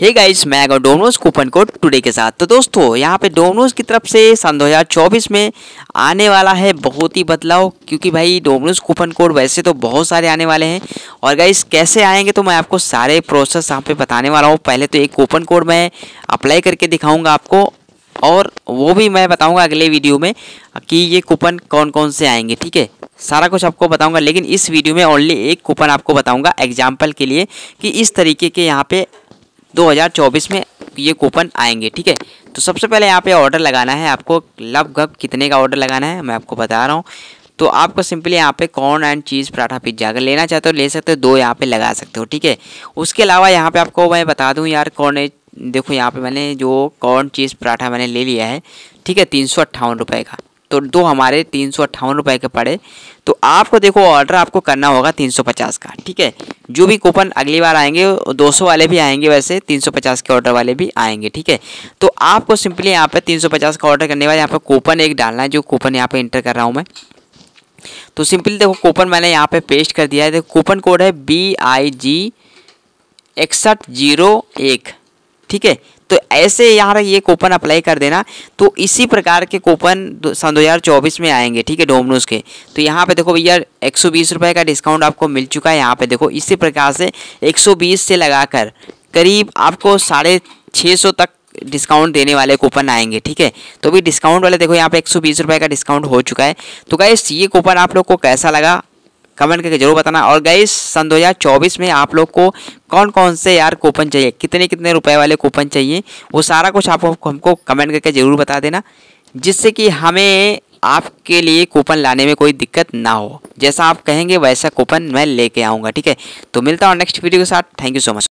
hey guys मैं आएगा Domino's coupon code today के साथ तो दोस्तों यहाँ पे डोमिनोज की तरफ से सन 2024 में आने वाला है बहुत ही बदलाव क्योंकि भाई डोमिनोज कूपन कोड वैसे तो बहुत सारे आने वाले हैं और गाइस कैसे आएंगे तो मैं आपको सारे प्रोसेस यहाँ पे बताने वाला हूँ पहले तो एक कूपन कोड मैं अप्लाई करके दिखाऊँगा आपको और वो भी मैं बताऊँगा अगले वीडियो में कि ये कूपन कौन कौन से आएंगे ठीक है सारा कुछ आपको बताऊंगा लेकिन इस वीडियो में ओनली एक कूपन आपको बताऊंगा एग्जाम्पल के लिए कि इस तरीके के यहाँ पे 2024 में ये कूपन आएंगे ठीक है तो सबसे पहले यहाँ पे ऑर्डर लगाना है आपको लगभग कितने का ऑर्डर लगाना है मैं आपको बता रहा हूँ तो आपको सिंपली यहाँ पे corn and cheese paratha pizza अगर लेना चाहते हो ले सकते हो दो यहाँ पे लगा सकते हो ठीक है उसके अलावा यहाँ पे आपको मैं बता दूँ यार कॉर्न देखो यहाँ पे मैंने जो कॉर्न चीज़ पराठा मैंने ले लिया है ठीक है तीन सौ अट्ठावन रुपये का तो दो हमारे तीन सौ अट्ठावन रुपये के पड़े तो आपको देखो ऑर्डर आपको करना होगा तीन सौ पचास का ठीक है जो भी कूपन अगली बार आएंगे दो सौ वाले भी आएंगे वैसे तीन सौ पचास के ऑर्डर वाले भी आएंगे ठीक है तो आपको सिंपली यहाँ पे तीन सौ पचास का ऑर्डर करने के बाद यहाँ पर कूपन एक डालना है जो कूपन यहाँ पर इंटर कर रहा हूँ मैं तो सिंपली देखो कूपन मैंने यहाँ पर पेस्ट कर दिया है देखो coupon code B I G जी इकसठ जीरो एक ठीक है तो ऐसे यार ये कूपन अप्लाई कर देना तो इसी प्रकार के कूपन सन दो हज़ार चौबीस में आएंगे ठीक है डोमिनोज के तो यहाँ पे देखो भैया एक सौ बीस रुपये का डिस्काउंट आपको मिल चुका है यहाँ पे देखो इसी प्रकार से एक सौ बीस से लगाकर करीब आपको साढ़े छः सौ तक डिस्काउंट देने वाले कूपन आएंगे ठीक है तो भी डिस्काउंट वाले देखो यहाँ पे एक सौ बीस रुपये का डिस्काउंट हो चुका है तो क्या ये कूपन आप लोग को कैसा लगा कमेंट करके जरूर बताना और गाइस सन दो में आप लोग को कौन कौन से यार कूपन चाहिए कितने कितने रुपए वाले कूपन चाहिए वो सारा कुछ आप हमको कमेंट करके ज़रूर बता देना जिससे कि हमें आपके लिए कूपन लाने में कोई दिक्कत ना हो जैसा आप कहेंगे वैसा कूपन मैं लेके आऊँगा ठीक है तो मिलता हूँ नेक्स्ट वीडियो के साथ थैंक यू सो मच